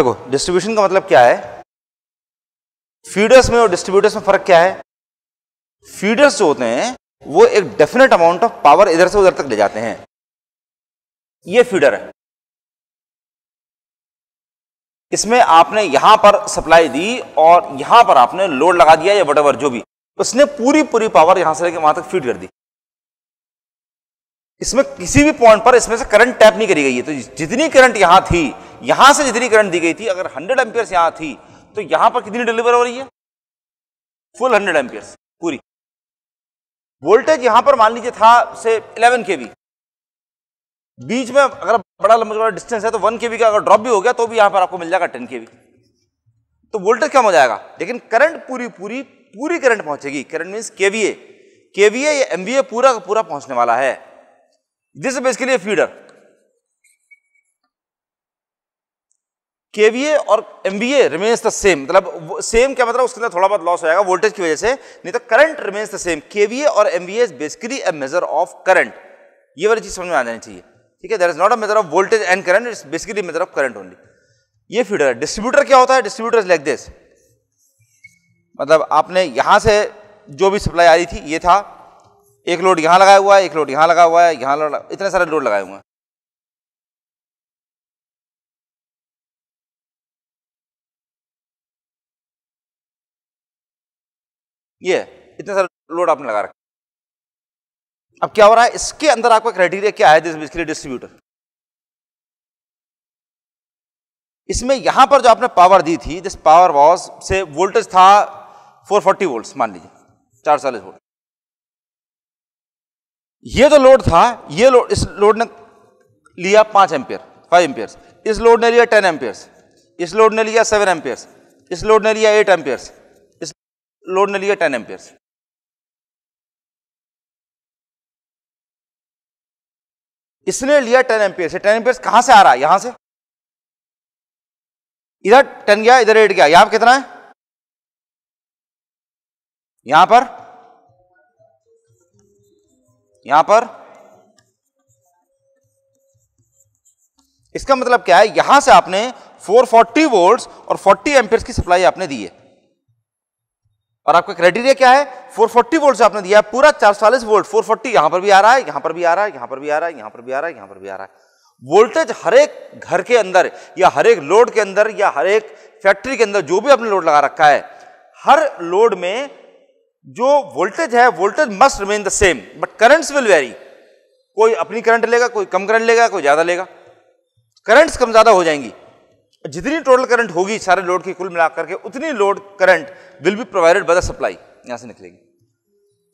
देखो डिस्ट्रीब्यूशन का मतलब क्या है फीडर्स में और डिस्ट्रीब्यूटर्स में फर्क क्या है फीडर्स जो होते हैं वो एक डेफिनेट अमाउंट ऑफ पावर इधर से उधर तक ले जाते हैं ये फीडर है इसमें आपने यहां पर सप्लाई दी और यहां पर आपने लोड लगा दिया या वट जो भी उसने पूरी पूरी पावर यहां से लेकर वहां तक फीड कर दी इसमें किसी भी पॉइंट पर इसमें से करंट टैप नहीं करी गई है तो जितनी करंट यहां थी यहां से जितनी करंट दी गई थी अगर हंड्रेड एम्पियर्स यहां थी तो यहां पर कितनी डिलीवर हो रही है फुल हंड्रेड एम्पियर्स पूरी वोल्टेज यहां पर मान लीजिए था से इलेवन के बीच में अगर बड़ा लंबा डिस्टेंस है तो वन के का अगर ड्रॉप भी हो गया तो भी यहां पर आपको मिल जाएगा टेन के तो वोल्टेज कम हो जाएगा लेकिन करंट पूरी पूरी पूरी करंट पहुंचेगी करंट मीन केवीए केवीए या एमवीए पूरा पूरा पहुंचने वाला है दिस बेसिकली फीडर केवीए और एमबीए रिमेन्स द सेम मतलब सेम क्या मतलब उसके अंदर थोड़ा बहुत लॉस हो जाएगा वोल्टेज की वजह से नहीं तो current remains the same KVA और MBA is basically a measure of current ये वाली चीज समझ में आ जानी चाहिए ठीक है that is not a measure of voltage and current it's basically measure of current only ये फीडर है डिस्ट्रीब्यूटर क्या होता है डिस्ट्रीब्यूटर लाइक दिस मतलब आपने यहां से जो भी सप्लाई आ रही थी ये था एक लोड यहां लगाया हुआ है एक लोड यहां लगा हुआ है यहां लोड इतने सारे लोड लगाए हुए हैं ये इतने सारे लोड आपने लगा रखा अब क्या हो रहा है इसके अंदर आपका क्राइटेरिया क्या है बेसिकली डिस्ट्रीब्यूटर इसमें यहां पर जो आपने पावर दी थी दिस पावर वॉज से वोल्टेज था 440 फोर्टी वोल्ट मान लीजिए चार चालीस वोल्ट ये जो लोड था ये लोड इस लोड ने लिया पांच एम्पियर फाइव एम्पियर्स इस लोड ने लिया टेन एम्पियर्स इस लोड ने लिया सेवन एम्पियर्स इस लोड ने लिया एट एम्पियर्स लोड ने लिया टेन एम्पियर्स इसने लिया टेन एम्पियर से टेन एम्पियर कहां से आ रहा है यहां से इधर टेन गया इधर एट गया यहां पर कितना है यहां पर यहां पर इसका मतलब क्या है यहां से आपने 440 वोल्ट्स और 40 एम्पियर की सप्लाई आपने दी है और आपका क्राइटेरिया क्या है 440 वोल्ट से आपने दिया है पूरा 440 वोल्ट 440 यहां पर भी आ रहा है यहां पर भी आ रहा है यहां पर भी आ रहा है यहां पर भी आ रहा है यहां पर भी आ रहा है वोल्टेज हर एक घर के अंदर या हर एक लोड के अंदर या हर एक फैक्ट्री के अंदर जो भी आपने लोड लगा रखा है हर लोड में जो वोल्टेज है voltage must remain the same but currents will vary कोई अपनी करंट लेगा कोई कम करंट लेगा कोई ज्यादा लेगा करंट्स कम ज्यादा हो जाएंगी जितनी टोटल करंट होगी सारे लोड की कुल मिलाकर के उतनी load current will be provided by the supply यहां से निकलेगी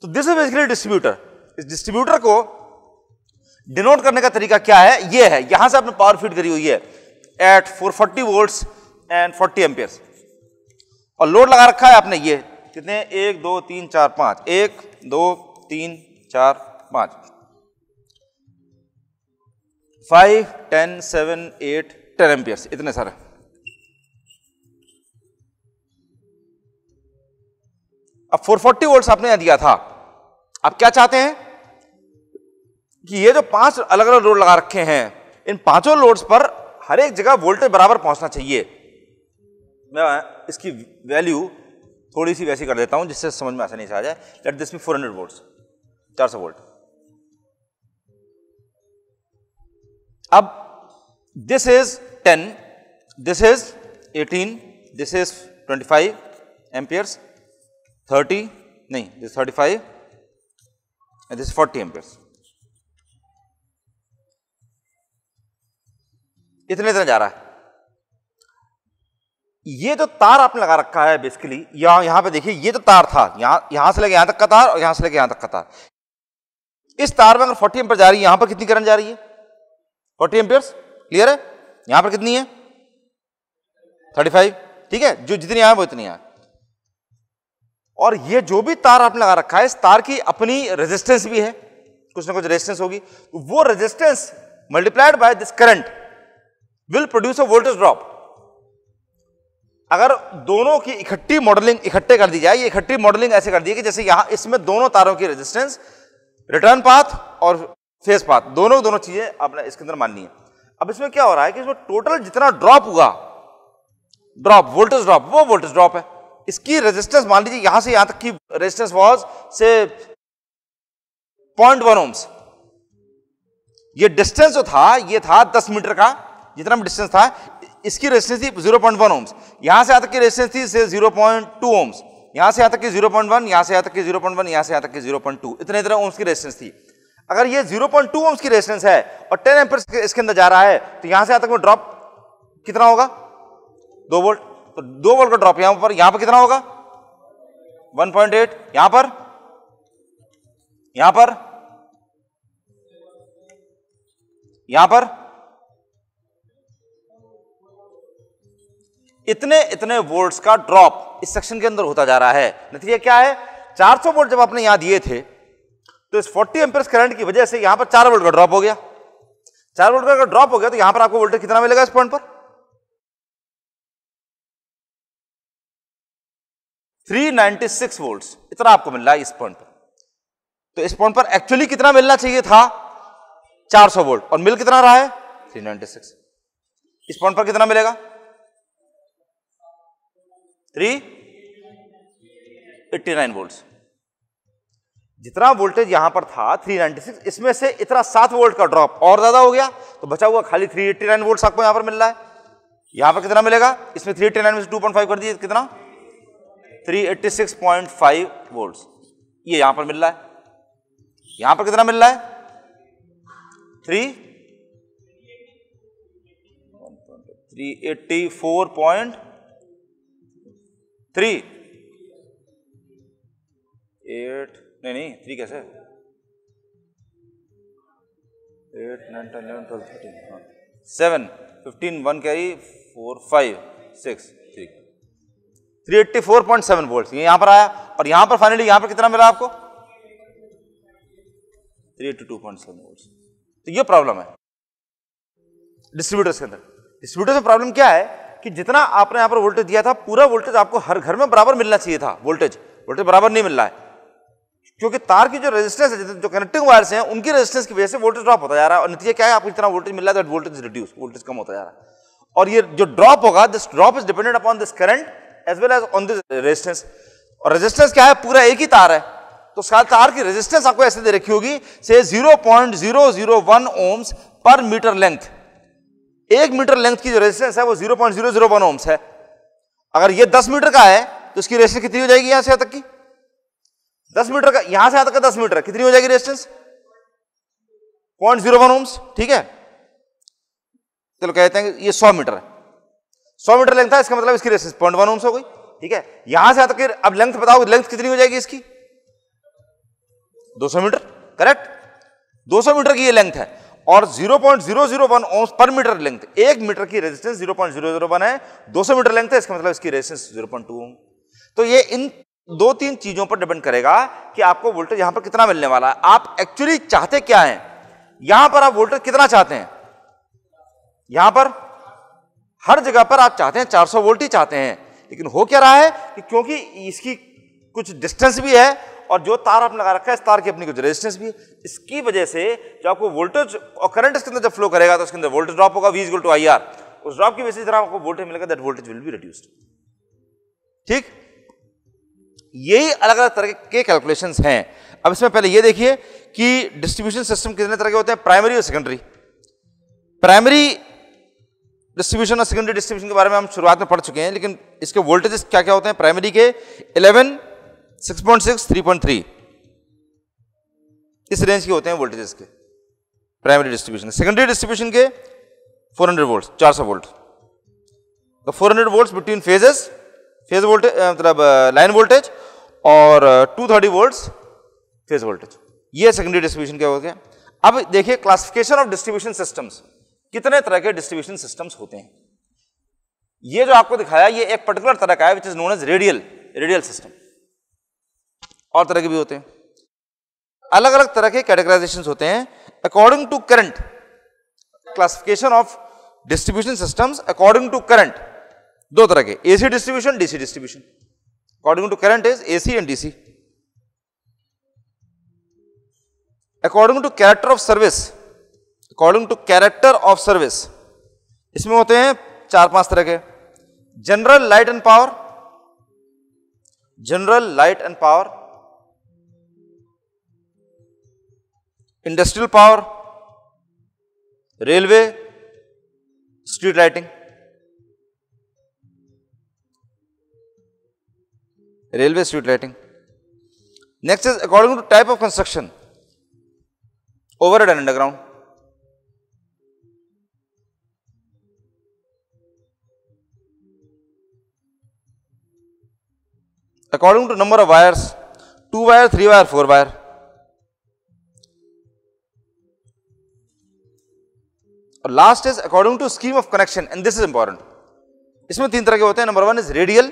तो दिस इज बेसिकली डिस्ट्रीब्यूटर इस डिस्ट्रीब्यूटर को डिनोट करने का तरीका क्या है ये है यहां से आपने पावर फीड करी हुई है at 440 volts and forty amperes और लोड लगा रखा है आपने ये कितने एक दो तीन चार पांच एक दो तीन चार पांच five ten seven eight ten amperes इतने सारे अब 440 वोल्ट आपने यहां दिया था अब क्या चाहते हैं कि ये जो पांच अलग अलग लोड लगा रखे हैं इन पांचों लोड्स पर हर एक जगह वोल्टेज बराबर पहुंचना चाहिए मैं इसकी वैल्यू थोड़ी सी वैसी कर देता हूं जिससे समझ में आसानी से आ जाए let this me 400 hundred volt चार सौ वोल्ट अब this is 10, this is 18, this is 25 amperes, 30, नहीं, this is 35 and this is 40 amperes. इतने इतना जा रहा है ये जो तार आपने लगा रखा है बेसिकली यहां यहां पे देखिए ये जो तार था यहां यहां से लेके यहां तक का तार और यहां से लेके यहां तक का तार इस तार में अगर 40 एम्पियर जा रही है यहां पर कितनी करंट जा रही है 40 एम्पियर्स क्लियर है यहां पर कितनी है थर्टी फाइव ठीक है जो जितनी आए वो इतनी आए और ये जो भी तार आपने लगा रखा है इस तार की अपनी रेजिस्टेंस भी है कुछ ना कुछ रेजिस्टेंस होगी तो वो resistance multiplied by this current will produce a voltage drop अगर दोनों की इकट्ठी मॉडलिंग इकट्ठे कर दी जाए ये इकट्ठी मॉडलिंग ऐसे कर दी कि जैसे यहां इसमें दोनों तारों की रेजिस्टेंस रिटर्न पाथ और फेस पाथ दोनों दोनों चीजें आपने इसके अंदर माननी है अब इसमें क्या हो रहा है कि इसमें टोटल जितना ड्रॉप हुआ ड्रॉप वोल्टेज ड्रॉप वो वोल्टेज ड्रॉप है इसकी रेजिस्टेंस मान लीजिए यहां से यहां तक की रेजिस्टेंस वॉज से पॉइंट वन ओम्स ये डिस्टेंस जो था ये था दस मीटर का जितना डिस्टेंस था इसकी रेजिस्टेंस थी जीरो पॉइंट वन ओम्स यहां से यहां तक की रेजिस्टेंस थी से जीरो पॉइंट टू ओम्स यहां से यहां तक की जीरो पॉइंट वन यहां से यहां तक की जीरो पॉइंट वन यहां से यहां तक की जीरो पॉइंट टू इतने इतने ओम्स की रेजिस्टेंस थी अगर ये 0.2 पॉइंट ओम्स की रेजिस्टेंस है और 10 एम्पियर इसके अंदर जा रहा है तो यहां से तक में ड्रॉप कितना होगा दो वोल्ट तो दो वोल्ट का ड्रॉप यहां पर यहां पर कितना होगा 1.8 पॉइंट यहां पर यहां पर यहां पर इतने इतने वोल्ट्स का ड्रॉप इस सेक्शन के अंदर होता जा रहा है नतीजा क्या है 400 वोल्ट जब आपने यहां दिए थे तो इस 40 एम्पियर्स करंट की वजह से यहां पर चार वोल्ट का ड्रॉप हो गया चार वोल्ट का ड्रॉप हो गया तो यहां पर आपको वोल्टेज कितना मिलेगा इस पॉइंट पर थ्री नाइनटी सिक्स वोल्ट इतना आपको मिल रहा है इस पॉइंट पर तो इस पॉइंट पर एक्चुअली कितना मिलना चाहिए था 400 वोल्ट और मिल कितना रहा है 396 इस पॉइंट पर कितना मिलेगा थ्री एट्टी नाइन वोल्ट जितना वोल्टेज यहां पर था 396 इसमें से इतना सात वोल्ट का ड्रॉप और ज्यादा हो गया तो बचा हुआ खाली 389 एट्टी नाइन वोल्ट आपको यहां पर मिल रहा है यहां पर कितना मिलेगा इसमें 389 में से 2.5 कर दिए कितना 386.5 वोल्ट ये यहां पर मिल रहा है यहां पर कितना मिल रहा है थ्री थ्री एट्टी नहीं नहीं थ्री कैसे eight nine ten eleven twelve thirteen seven fifteen one carry four five six three three eighty four point seven volt ये यहाँ पर आया और यहाँ पर फाइनली यहाँ पर कितना मिला आपको three eighty two point seven volt तो ये प्रॉब्लम है डिस्ट्रीब्यूटर्स के अंदर डिस्ट्रीब्यूटर्स में प्रॉब्लम क्या है कि जितना आपने यहाँ पर वोल्टेज दिया था पूरा वोल्टेज आपको हर घर में बराबर मिलना चाहिए था वोल्टेज वोल्टेज बराबर नहीं मिल रहा है क्योंकि तार की जो रेजिस्टेंस है जो कनेक्टिंग वायर्स हैं उनकी रेजिस्टेंस की वजह से वोल्टेज ड्रॉप होता जा रहा है और नतीजा क्या है आपको जितना वोल्टेज मिल रहा है वोल्टेज रिड्यूस वोल्टेज कम होता जा रहा है और ये जो ड्रॉप होगा this drop is dependent upon this current as well as on this resistance और रेजिस्टेंस क्या है पूरा एक ही तार है तो सात तार की रेजिस्टेंस आपको ऐसे दे रखी होगी से zero zero zero point one ohms per metre length एक मीटर लेंथ की जो रेजिस्टेंस है वो वन ओम्स है अगर ये दस मीटर का है तो इसकी रेजिस्टेंस कितनी हो जाएगी यहां से तक की दस मीटर का यहां से आता का दस मीटर कितनी हो जाएगी resistance point zero one ohms ठीक है चलो तो कहते हैं ये सौ मीटर है सौ मीटर लेंथ था इसका मतलब इसकी रेजिस्टेंस पॉइंट वन ओम्स हो गई ठीक है यहां से आता तक अब लेंथ बताओ लेंथ कितनी हो जाएगी इसकी 200 मीटर करेक्ट 200 मीटर की यह लेंथ है और 0.001 ओम्स पर मीटर लेंथ एक मीटर की रेजिस्टेंस 0.001 है 200 मीटर लेंथ है इसका मतलब इसकी रेजिस्टेंस 0.2 ओम तो ये इन दो तीन चीज़ों पर डिपेंड करेगा कि आपको वोल्टेज यहां पर कितना मिलने वाला है आप एक्चुअली चाहते क्या है यहां पर आप वोल्टेज कितना चाहते हैं यहां पर हर जगह पर आप चाहते हैं 400 वोल्ट ही चाहते हैं लेकिन हो क्या रहा है कि क्योंकि इसकी कुछ डिस्टेंस भी है और जो तार आपने लगा रखा है इस तार की अपनी कुछ रेजिस्टेंस भी है इसकी वजह से जो आपको वोल्टेज और करंट इसके अंदर जब फ्लो करेगा तो उसके अंदर वोल्टेज ड्रॉप होगा वीज गोल आई आर उस ड्रॉप की वजह से जरा आपको वोल्टेज मिलेगा that voltage will be reduced ठीक यही अलग अलग तरह के कैलकुलेशन हैं अब इसमें पहले ये देखिए कि डिस्ट्रीब्यूशन सिस्टम कितने तरह के होते हैं प्राइमरी और सेकेंडरी प्राइमरी डिस्ट्रीब्यूशन और सेकेंडरी डिस्ट्रीब्यूशन के बारे में हम शुरुआत में पढ़ चुके हैं लेकिन इसके वोल्टेजेस क्या क्या होते हैं प्राइमरी के 11, 6.6, 3.3 इस रेंज के होते हैं वोल्टेजेस के प्राइमरी डिस्ट्रीब्यूशन सेकेंडरी डिस्ट्रीब्यूशन के 400 हंड्रेड वोल्ट चार सौ वोल्ट तो hundred volt between phases phase voltage मतलब लाइन वोल्टेज और 230 थर्टी वोल्ट फेज वोल्टेज ये सेकेंडरी डिस्ट्रीब्यूशन क्या हो गया अब देखिए क्लासिफिकेशन ऑफ डिस्ट्रीब्यूशन सिस्टम्स कितने तरह के डिस्ट्रीब्यूशन सिस्टम्स होते हैं ये जो आपको दिखाया ये एक पर्टिकुलर तरह का है which is known as radial radial system और तरह के भी होते हैं अलग अलग तरह के कैटेगराइजेशन होते हैं according to current classification of distribution systems according to current दो तरह के AC distribution DC distribution According to current is AC and DC. According to character of service, according to character of service, इसमें होते हैं चार पांच तरह के general light and power general light and power industrial power railway street lighting railway street lighting. Next is according to type of construction, overhead and underground. According to number of wires, 2 wire, 3 wire, 4 wire. और last is according to scheme of connection and this is important इसमें तीन तरह के होते हैं number one is radial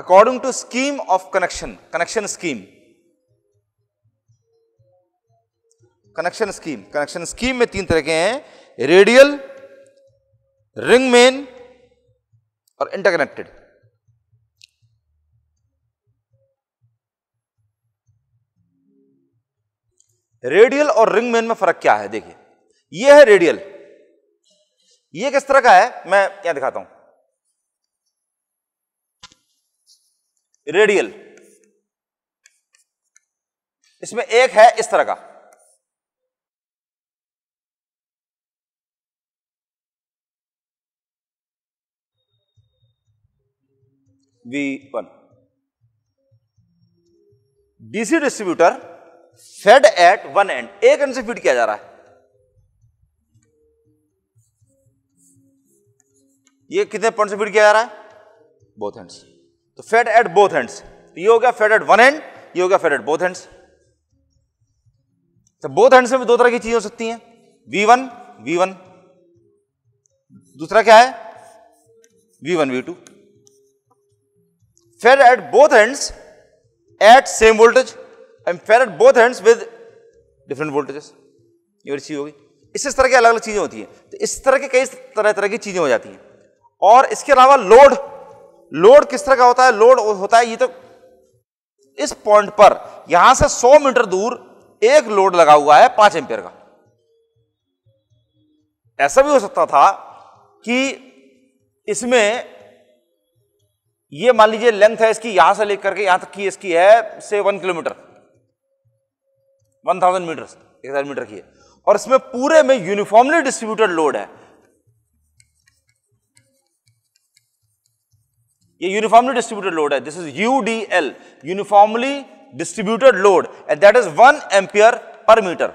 according to scheme of connection connection scheme connection scheme connection scheme में तीन तरह के हैं रेडियल रिंग मेन और इंटरकनेक्टेड रेडियल और रिंग मेन में फर्क क्या है देखिए यह है रेडियल यह किस तरह का है मैं क्या दिखाता हूं रेडियल इसमें एक है इस तरह का V one DC distributor fed at one end एक एंड से फीड किया जा रहा है ये कितने पॉइंट से फीड किया जा रहा है बोथ एंड से तो फेड एट बोथ एंड्स तो ये हो गया फेड एट वन एंड ये हो गया फेड एट बोथ एंड्स तो बोथ एंड्स में भी दो तरह की चीजें हो सकती हैं वी वन वी वन दूसरा क्या है V one V two fed at both ends at same voltage and fed at both ends with different voltages ये वाली चीज होगी इस तरह की अलग अलग चीजें होती हैं तो इस तरह के कई तरह तरह की चीजें हो जाती हैं और इसके अलावा लोड लोड किस तरह का होता है लोड होता है ये तो इस पॉइंट पर यहां से 100 मीटर दूर एक लोड लगा हुआ है पांच एम्पियर का ऐसा भी हो सकता था कि इसमें ये मान लीजिए लेंथ है इसकी यहां से लेकर के यहां तक की इसकी है से one kilometre one thousand metre एक हजार मीटर की है और इसमें पूरे में यूनिफॉर्मली डिस्ट्रीब्यूटेड लोड है ये यूनिफॉर्मली डिस्ट्रीब्यूटेड लोड है this is U D L uniformly distributed load and that is one ampere per metre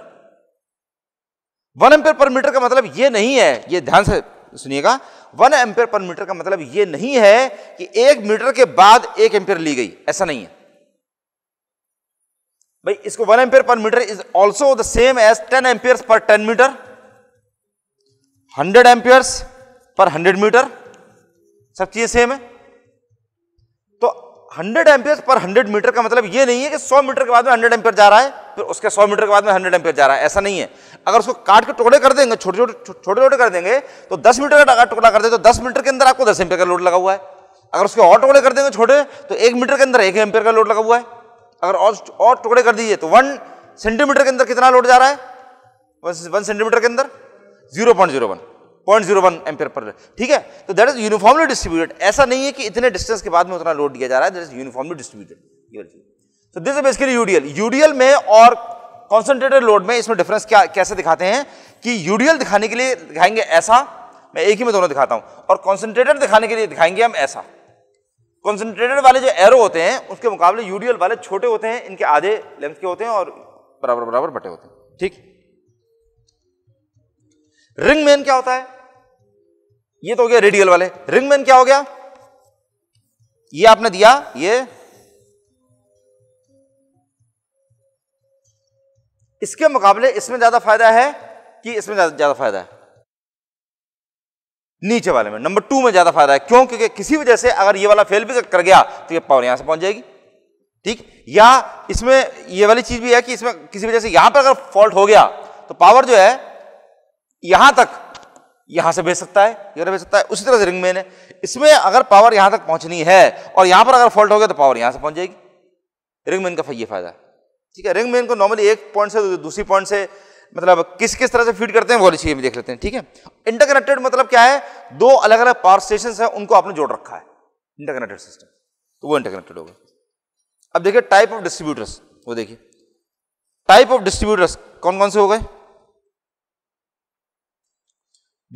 one ampere per metre का मतलब ये नहीं है ये ध्यान से सुनिएगा वन एम्पियर पर मीटर का मतलब ये नहीं है कि एक मीटर के बाद एक एम्पियर ली गई ऐसा नहीं है भाई इसको one ampere per metre is also the same as ten ampere per ten metre hundred amperes per hundred metre सब चीजें सेम है hundred ampere per hundred metre का मतलब ये नहीं है कि सौ मीटर के बाद में हंड्रेड एम्पियर जा रहा है फिर उसके सौ मीटर के बाद में हंड्रेड एम्पियर जा रहा है ऐसा नहीं है अगर उसको काट के टुकड़े कर देंगे छोटे छोटे छोटे छोटे कर देंगे तो दस मीटर का टुकड़ा कर दे तो दस मीटर के अंदर आपको दस एम्पियर का लोड लगा हुआ है अगर उसके और टुकड़े कर देंगे छोटे तो एक मीटर के अंदर एक एम्पियर का लोड लगा हुआ है अगर और और टुकड़े कर दीजिए तो वन सेंटीमीटर के अंदर कितना लोड जा रहा है वन सेंटीमीटर के अंदर zero point zero one point zero one ampere per ठीक है तो दैट इज यूनिफॉर्मली डिस्ट्रीब्यूटेड ऐसा नहीं है कि इतने डिस्टेंस के बाद में उतना लोड दिया जा रहा है दैट इज यूनिफॉर्मली डिस्ट्रीब्यूटेड तो this is basically UDL UDL में और कॉन्सेंट्रेटेड लोड में इसमें डिफरेंस क्या कैसे दिखाते हैं कि यूडीएल दिखाने के लिए दिखाएंगे ऐसा मैं एक ही में दोनों दिखाता हूं और कॉन्सेंट्रेटेड दिखाने के लिए दिखाएंगे हम ऐसा कॉन्सेंट्रेटेड वाले जो एरो होते हैं उसके मुकाबले यूडीएल वाले छोटे होते हैं इनके आधे लेंथ के होते हैं और बराबर बराबर बटे होते हैं ठीक रिंग मेन क्या होता है ये तो हो गया रेडियल वाले रिंग मेन क्या हो गया ये आपने दिया ये इसके मुकाबले इसमें ज्यादा फायदा है कि इसमें ज्यादा फायदा है नीचे वाले में नंबर टू में ज्यादा फायदा है क्यों क्योंकि किसी वजह से अगर ये वाला फेल भी कर गया तो ये पावर यहां से पहुंच जाएगी ठीक या इसमें ये वाली चीज भी है कि इसमें किसी वजह से यहां पर अगर फॉल्ट हो गया तो पावर जो है यहां तक यहां से भेज सकता है इधर भेज सकता है उसी तरह से रिंग मैन है इसमें अगर पावर यहां तक पहुंचनी है और यहां पर अगर फॉल्ट हो गया तो पावर यहां से पहुंच जाएगी रिंग मैन का ये फायदा ठीक है रिंग मैन को नॉर्मली एक पॉइंट से दूसरी पॉइंट से मतलब किस किस तरह से फीड करते हैं वो चीज देख लेते हैं ठीक है इंटरकनेक्टेड मतलब क्या है दो अलग अलग पावर स्टेशन है उनको आपने जोड़ रखा है इंटरकनेक्टेड सिस्टम तो वो इंटरकनेक्टेड होगा अब देखिए टाइप ऑफ डिस्ट्रीब्यूटर्स वो देखिए टाइप ऑफ डिस्ट्रीब्यूटर्स कौन कौन से हो गए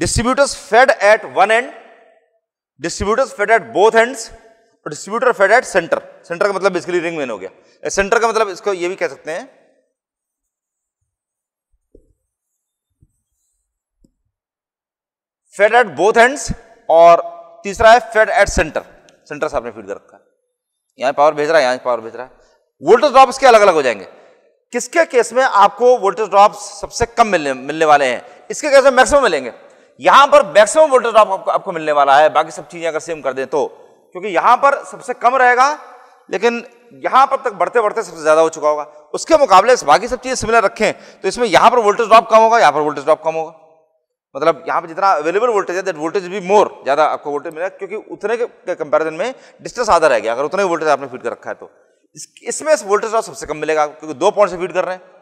distributors fed at one end distributors fed at both ends और distributor fed at centre centre का मतलब बेसिकली रिंग मेन हो गया सेंटर uh, का मतलब इसको ये भी कह सकते हैं फेड एट बोथ एंड्स और तीसरा है फेड एट सेंटर सेंटर से आपने फीड कर रखा है यहाँ पावर भेज रहा है यहां पावर भेज रहा है वोल्टेज ड्रॉप इसके अलग अलग हो जाएंगे किसके केस में आपको वोल्टेज ड्रॉप सबसे कम मिलने मिलने वाले हैं इसके केस में मैक्सिमम मिलेंगे यहां पर मैक्सिमम वोल्टेज ड्रॉप आपको, आपको मिलने वाला है बाकी सब चीजें अगर सेम कर दें तो क्योंकि यहां पर सबसे कम रहेगा लेकिन यहां पर तक बढ़ते बढ़ते सबसे ज्यादा हो चुका होगा उसके मुकाबले बाकी सब चीजें सिमिलर रखें तो इसमें यहां पर वोल्टेज ड्रॉप कम होगा यहां पर वोल्टेज ड्रॉप कम होगा मतलब यहां पर जितना अवेलेबल वोल्टेज है दैट वोल्टेज भी मोर ज़्यादा आपको वोल्टेज मिलेगा क्योंकि उतने के कंपैरिजन में डिस्टेंस आधा रह गया अगर उतने वोल्टेज आपने फीड कर रखा है तो इसमें इस वोल्टेज ड्रॉप सबसे कम मिलेगा क्योंकि दो पॉइंट से फीड कर रहे हैं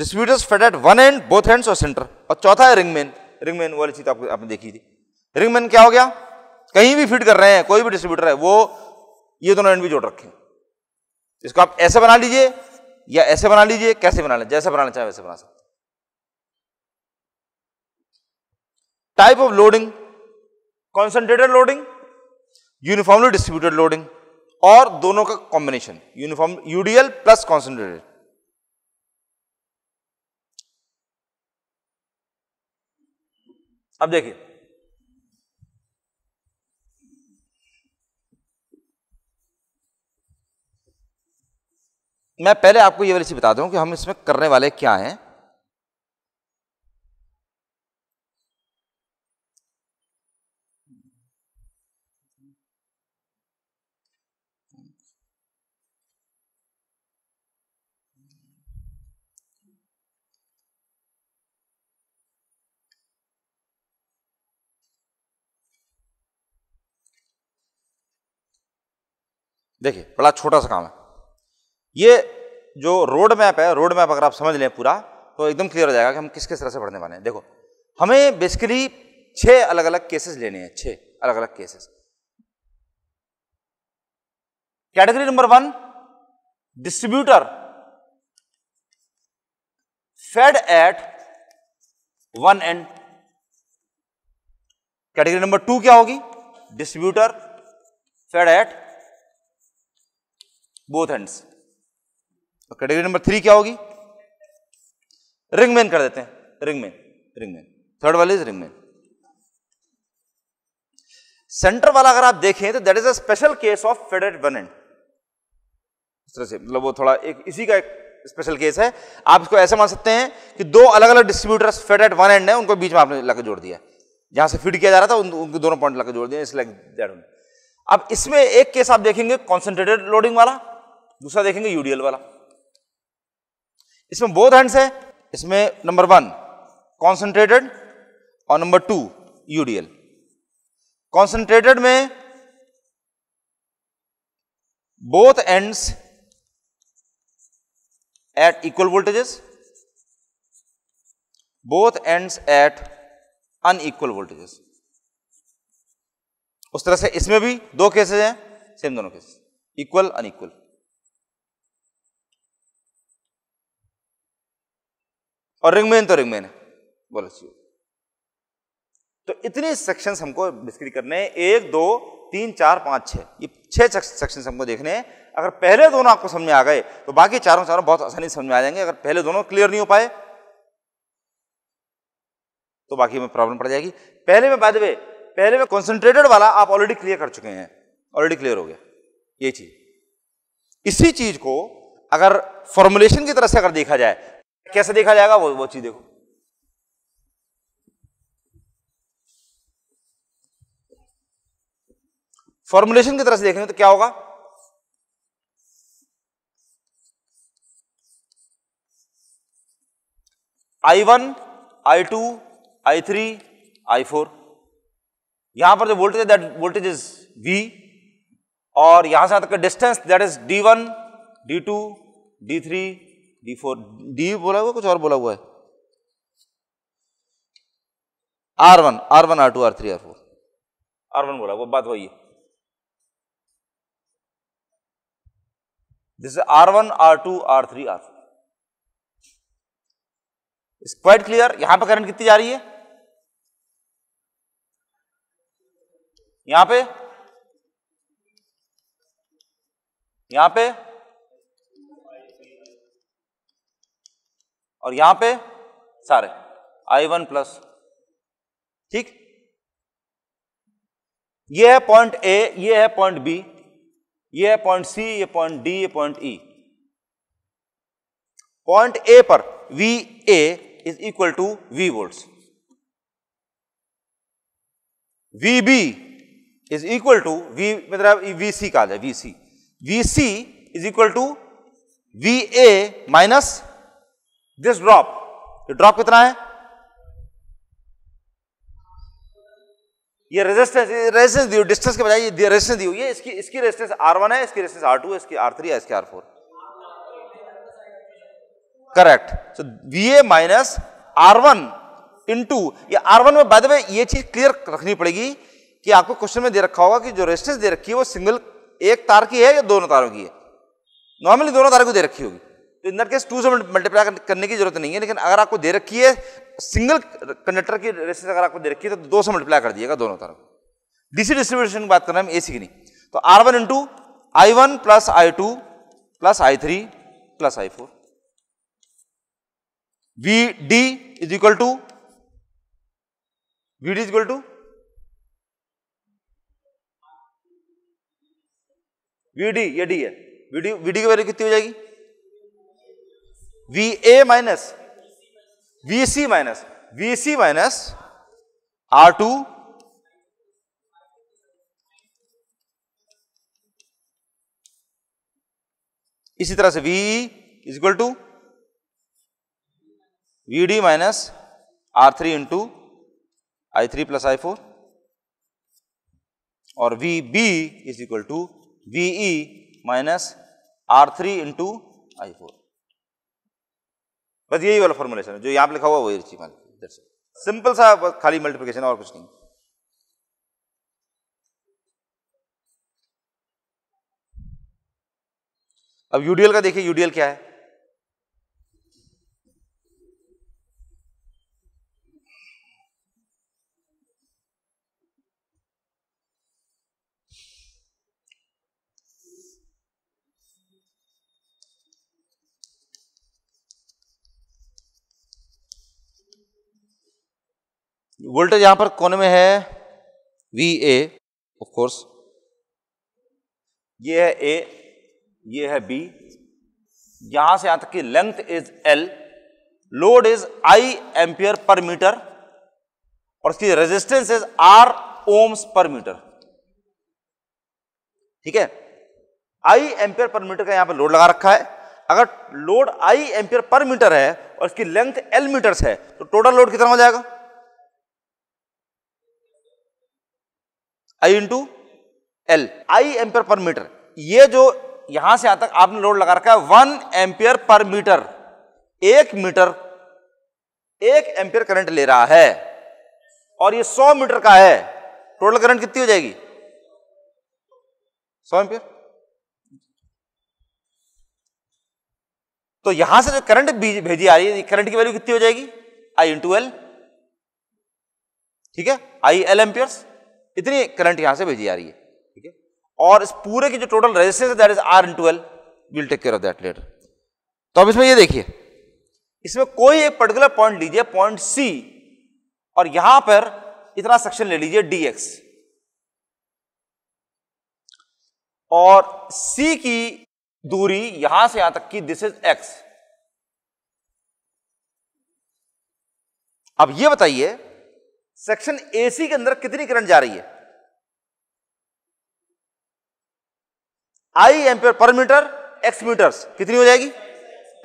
distributors fed at one end both hands और सेंटर और चौथा है रिंगमैन रिंगमैन वाली चीज आपको आपने देखी थी रिंगमैन क्या हो गया कहीं भी फिट कर रहे हैं कोई भी डिस्ट्रीब्यूटर है वो ये दोनों एंड भी जोड़ रखे इसको आप ऐसे बना लीजिए या ऐसे बना लीजिए कैसे बना लें जैसे बनाना चाहे वैसे बना सकते type of loading concentrated loading uniformly distributed loading और दोनों का combination uniform UDL plus concentrated अब देखिए मैं पहले आपको यह वाली चीज बता दूं कि हम इसमें करने वाले क्या हैं देखिए बड़ा छोटा सा काम है ये जो रोड मैप है रोड मैप अगर आप समझ लें पूरा तो एकदम क्लियर हो जाएगा कि हम किस किस तरह से पढ़ने वाले हैं देखो हमें बेसिकली छः अलग अलग केसेस लेने हैं छः अलग अलग cases category number one distributor fed at one end category number two क्या होगी distributor fed at both hands category number three क्या होगी रिंगमैन कर देते हैं रिंगमैन रिंगमैन थर्ड वाले इज रिंगमैन सेंटर वाला अगर आप देखें तो that is a special case of fed at one end इस तरह से मतलब वो थोड़ा एक इसी का एक स्पेशल केस है आप इसको ऐसे मान सकते हैं कि दो अलग अलग डिस्ट्रीब्यूटर्स फेडरेट वन एंड है उनको बीच में आपने लाकर जोड़ दिया जहां से फीड किया जा रहा था उन, उनके दोनों पॉइंट लाकर जोड़ दिया इसलिए अब इसमें एक केस आप देखेंगे कॉन्सेंट्रेटेड लोडिंग वाला दूसरा देखेंगे यूडीएल वाला इसमें बोध हैंड्स है इसमें नंबर वन कॉन्सेंट्रेटेड और नंबर टू यूडीएल कॉन्सेंट्रेटेड में both ends equal voltages both both at unequal voltages उस तरह से इसमें भी दो केसेस हैं सेम दोनों केसेस इक्वल अनइक्वल और रिंगमेन तो रिंगमेन है बोलो सी तो इतने सेक्शंस हमको डिस्क्रीट करने हैं एक दो तीन चार पाँच छः ये छः सेक्शंस हमको देखने हैं अगर पहले दोनों आपको समझ में आ गए तो बाकी चारों चारों बहुत आसानी से समझ में आ जाएंगे अगर पहले दोनों क्लियर नहीं हो पाए तो बाकी में प्रॉब्लम पड़ जाएगी पहले में बाद में पहले में कॉन्सेंट्रेटेड वाला आप ऑलरेडी क्लियर कर चुके हैं ऑलरेडी क्लियर हो गया ये चीज इसी चीज को अगर फॉर्मुलेशन की तरह से अगर देखा जाए कैसे देखा जाएगा वो वो चीज देखो फॉर्मुलेशन की तरह से देखेंगे तो क्या होगा I one I two I three I four यहां पर जो voltage that voltage is V और यहां से तक का distance that is D one D two D three D four D बोला हुआ कुछ और बोला हुआ है R one R one R two R three R four R one बोला हुआ बात वही है जैसे R one R two R three R four इस क्वाइट क्लियर यहां पे करंट कितनी जा रही है यहां पे यहां पे और यहां पे सारे आई वन प्लस ठीक ये है पॉइंट ए ये है पॉइंट बी ये है पॉइंट सी ये पॉइंट डी ये पॉइंट ई पॉइंट ए पर V A is equal to V volt V B is equal to V मतलब वी सी कहा जाए V C V C is equal to V A minus this drop ये drop कितना है ये resistance resistance दी distance के बजाय ये रेजिस्टेंस दी हुई है इसकी इसकी रेजिस्टेंस आर वन है इसकी रेजिस्टेंस आर टू है इसकी आर थ्री है इसकी R four correct so V A minus R one two ये आर वन में बाय द वे ये चीज क्लियर रखनी पड़ेगी कि आपको क्वेश्चन में दे रखा होगा कि जो रेजिस्टेंस दे रखी है वो सिंगल एक तार की है या दोनों तारों की है नॉर्मली दोनों तारों की दे रखी होगी तो इन केस टू से मल्टीप्लाई करने की जरूरत नहीं है लेकिन अगर आपको दे रखी है सिंगल कंडक्टर की रेसिस अगर आपको दे रखी है तो दो से मल्टीप्लाई कर दिएगा दोनों तरफ डीसी डिस्ट्रीब्यूशन की बात कर रहे हैं एसी की नहीं तो R one into I one plus I two plus I three plus I four V D is equal to V D is equal to V D ये डी है वी डी वी डी की value कितनी हो जाएगी V A minus V C minus V C minus R two इसी तरह से V is equal to V D minus R three into I three plus I four और V B is equal to V E minus R three into I four बस यही वाला formulation है जो यहाँ पे लिखा हुआ वही रिची मान सिंपल सा खाली मल्टीप्लिकेशन और कुछ नहीं अब यूडीएल का देखिए यूडीएल क्या है वोल्टेज यहां पर कोने में है वी ए ऑफकोर्स ये है ए ये है बी यहां से यहां तक की length is L load is I ampere per metre और इसकी resistance is R ohms per metre ठीक है आई एम्पियर पर मीटर का यहां पर लोड लगा रखा है अगर load I ampere per metre है और इसकी लेंथ एल मीटर्स है तो टोटल लोड कितना हो जाएगा I into L I ampere per metre ये जो यहां से यहां तक आपने लोड लगा रखा है वन एम्पियर पर मीटर एक मीटर एक एम्पियर करंट ले रहा है और ये सौ मीटर का है टोटल करंट कितनी हो जाएगी सौ एम्पियर तो यहां से जो करंट भेजी आ रही है करंट की वैल्यू कितनी हो जाएगी आई इंटू एल ठीक है आई एल एम्पियर्स इतनी करंट यहां से भेजी जा रही है ठीक है और इस पूरे की जो total resistance that is R in twelve will take care of that later तो अब इसमें ये देखिए इसमें कोई एक पर्टिकुलर पॉइंट लीजिए पॉइंट सी और यहां पर इतना सेक्शन ले लीजिए डीएक्स और सी की दूरी यहां से यहां तक की दिस इज एक्स अब ये बताइए सेक्शन एसी के अंदर कितनी करंट जा रही है I ampere per metre X metres कितनी हो जाएगी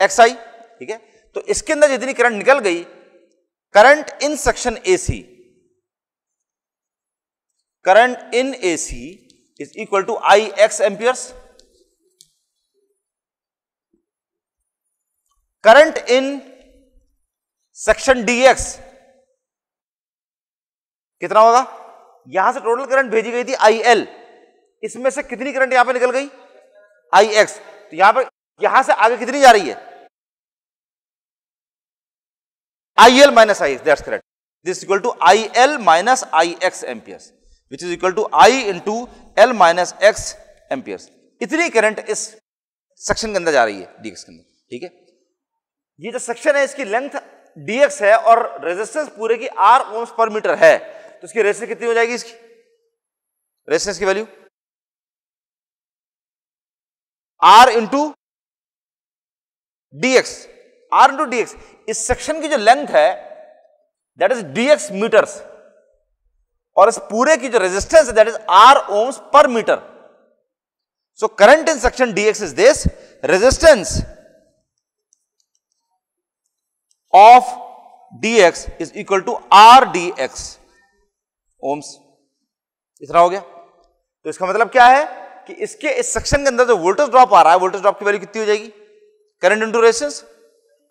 एक्स आई ठीक है तो इसके अंदर जितनी करंट निकल गई current in section AC current in AC is equal to I X amperes current in section DX कितना होगा यहां से टोटल करंट भेजी गई थी आई एल इसमें से कितनी करंट यहां पे निकल गई आई एक्स तो यहां पर यहां से आगे कितनी जा रही है I L minus I X that's correct this equal to I L minus I X amperes which is equal to I into L minus X amperes इतनी करंट इस सेक्शन के अंदर जा रही है डीएक्स के अंदर ठीक है ये जो सेक्शन है इसकी लेंथ डीएक्स है और रेजिस्टेंस पूरे की आर ओम्स पर मीटर है तो इसकी रेसनेस कितनी हो जाएगी इसकी रेसनेस की value R into DX R into DX इस सेक्शन की जो लेंथ है दैट इज डीएक्स मीटर्स और इस पूरे की जो रेजिस्टेंस है that is R ohms per metre so current in section DX is this resistance of is equal to R r X ohms इतना हो गया तो इसका मतलब क्या है कि इसके इस सेक्शन के अंदर जो वोल्टेज ड्रॉप आ रहा है वोल्टेज ड्रॉप की वैल्यू कितनी हो जाएगी current into resistance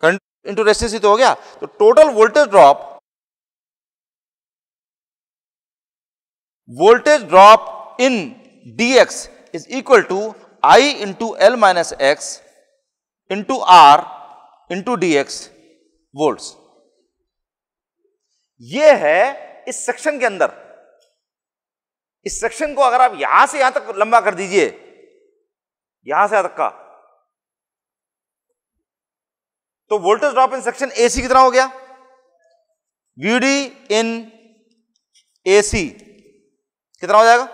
current into resistance ही तो हो गया तो total voltage drop voltage drop in D X is equal to I into L minus X into R into D X volt ये है इस सेक्शन के अंदर इस सेक्शन को अगर आप यहां से यहां तक लंबा कर दीजिए यहां से यहां तक का तो voltage drop in section AC कितना हो गया वीडी इन एसी कितना हो जाएगा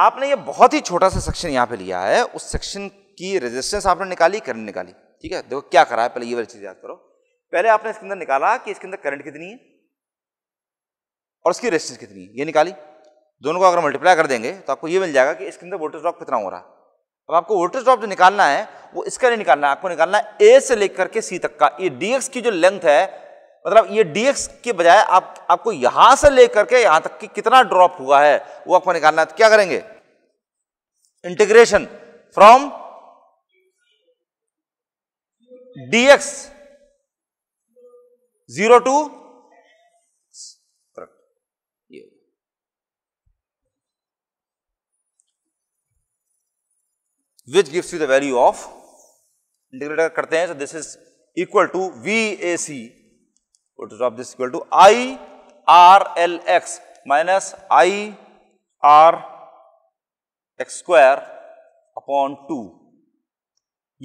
आपने ये बहुत ही छोटा सा सेक्शन यहां पे लिया है उस सेक्शन कि रेजिस्टेंस आपने निकाली करंट निकाली ठीक है देखो क्या करा है पहले ये वाली चीज़ याद करो पहले आपने इसके अंदर निकाला कि इसके अंदर करंट कितनी है और उसकी रेजिस्टेंस कितनी है ये निकाली दोनों को अगर मल्टीप्लाई कर देंगे तो आपको ये मिल जाएगा कि इसके अंदर वोल्टेज ड्रॉप कितना हो रहा है अब आपको वोल्टेज ड्रॉप जो निकालना है वो इसका नहीं निकालना है आपको निकालना है ए से लेकर के सी तक का ये डीएक्स की जो लेंथ है मतलब ये डीएक्स के बजाय आप आपको यहां से लेकर के यहां तक कि कितना ड्रॉप हुआ है वो आपको निकालना है तो क्या करेंगे integration from D X zero to which gives you the value of integrate करते हैं so this is equal to V A C of this equal to I R L X minus I R X square upon two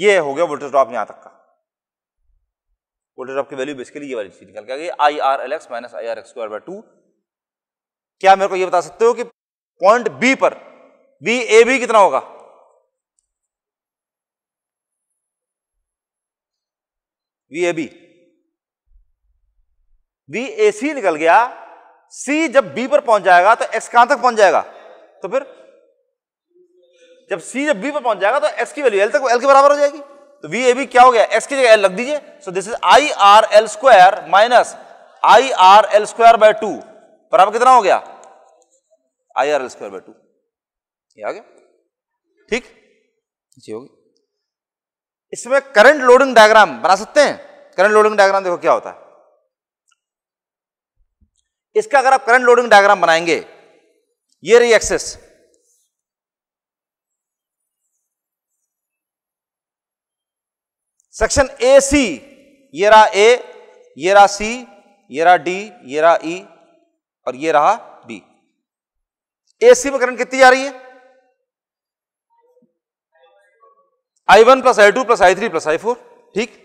ये हो गया voltage drop यहां तक का voltage drop की value basically ये वाली चीज निकल के आ गई I R L X minus I R X square by two क्या मेरे को ये बता सकते हो कि पॉइंट बी पर बी ए बी कितना होगा V A B V A C निकल गया सी जब बी पर पहुंच जाएगा तो एक्स कहां तक पहुंच जाएगा तो फिर जब सी जब बी पर पहुंच जाएगा तो एक्स की वैल्यू एल तक एल के बराबर हो जाएगी तो वी ए बी क्या हो गया एक्स की जगह एल लग दीजिए so this is I R L square minus I R L square by two पर आप कितना हो गया I R L square by two ये आ गया ठीक जी होगी इसमें करंट लोडिंग डायग्राम बना सकते हैं करंट लोडिंग डायग्राम देखो क्या होता है इसका अगर आप करंट लोडिंग डायग्राम बनाएंगे ये रही एक्सेस सेक्शन ए सी ये रहा ए ये रहा सी ये रहा डी ये रहा ई e और ये रहा बी ए सी में करंट कितनी जा रही है I one plus I two plus I three plus I four ठीक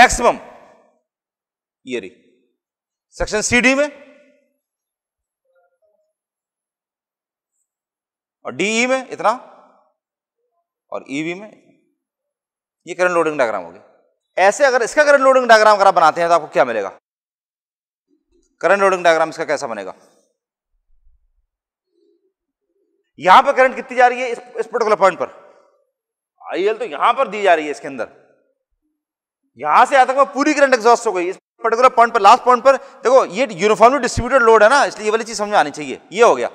मैक्सिमम ये रही सेक्शन सी डी में और डीई e में इतना और ईवी e में ये करंट लोडिंग डायग्राम होगी ऐसे अगर इसका करंट लोडिंग डायग्राम अगर आप बनाते हैं तो आपको क्या मिलेगा करंट लोडिंग डायग्राम इसका कैसा बनेगा यहां पर करंट कितनी जा रही है इस, इस पर्टिकुलर पॉइंट पर आई तो यहां पर दी जा रही है इसके अंदर यहां से आता तक पूरी करंट एग्जॉस्ट हो गई इस पर्टिकुलर पॉइंट पर लास्ट पॉइंट पर देखो ये यूनिफॉर्मली डिस्ट्रीब्यूटेड लोड है ना इसलिए ये वाली चीज समझ आनी चाहिए ये हो गया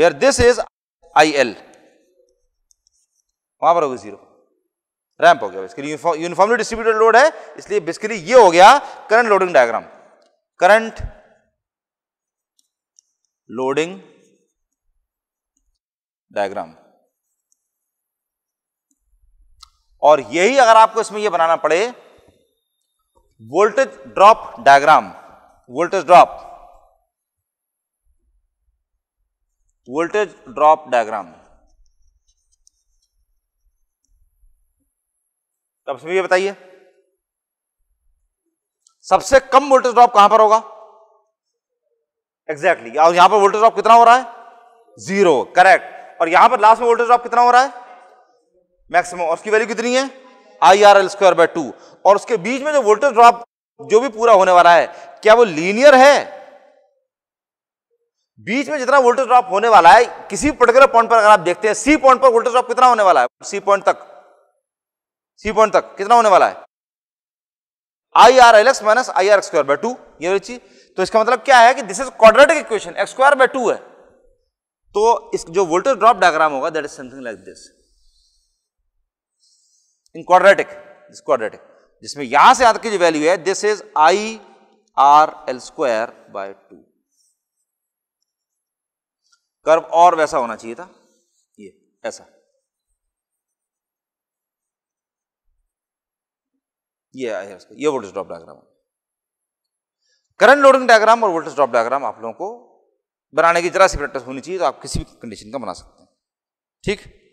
where this is I L वहां पर होगी जीरो रैंप हो गया बेसिकली यूनिफॉर्मली डिस्ट्रीब्यूटेड लोड है इसलिए बेसिकली ये हो गया current loading diagram current loading diagram और यही अगर आपको इसमें यह बनाना पड़े voltage drop diagram voltage drop voltage drop diagram तो आप ये बताइए सबसे कम वोल्टेज ड्रॉप कहां पर होगा एग्जैक्टली exactly. और यहां पर वोल्टेज ड्रॉप कितना हो रहा है जीरो करेक्ट और यहां पर लास्ट में वोल्टेज ड्रॉप कितना हो रहा है मैक्सिमम और उसकी वैल्यू कितनी है I R L square by two और उसके बीच में जो वोल्टेज ड्रॉप जो भी पूरा होने वाला है क्या वो लीनियर है बीच में जितना वोल्टेज ड्रॉप होने वाला है किसी पर्टिकुलर पॉइंट पर अगर आप देखते हैं सी पॉइंट पर वोल्टेज ड्रॉप कितना होने वाला है सी पॉइंट तक सी पॉइंट तक कितना होने वाला है I R L X minus I R X square by two ये बची तो इसका मतलब क्या है कि this is quadratic equation X square by two है तो इस जो वोल्टेज ड्रॉप डायग्राम होगा that is something like this in quadratic this quadratic जिसमें यहां से आद की जो वैल्यू है this is I R L square by two curve और वैसा होना चाहिए था ये ऐसा ये है उसका ये voltage drop diagram current loading diagram और वोल्टेज ड्रॉप डायग्राम आप लोगों को बनाने की जरा सी प्रैक्टिस होनी चाहिए तो आप किसी भी कंडीशन का बना सकते हैं ठीक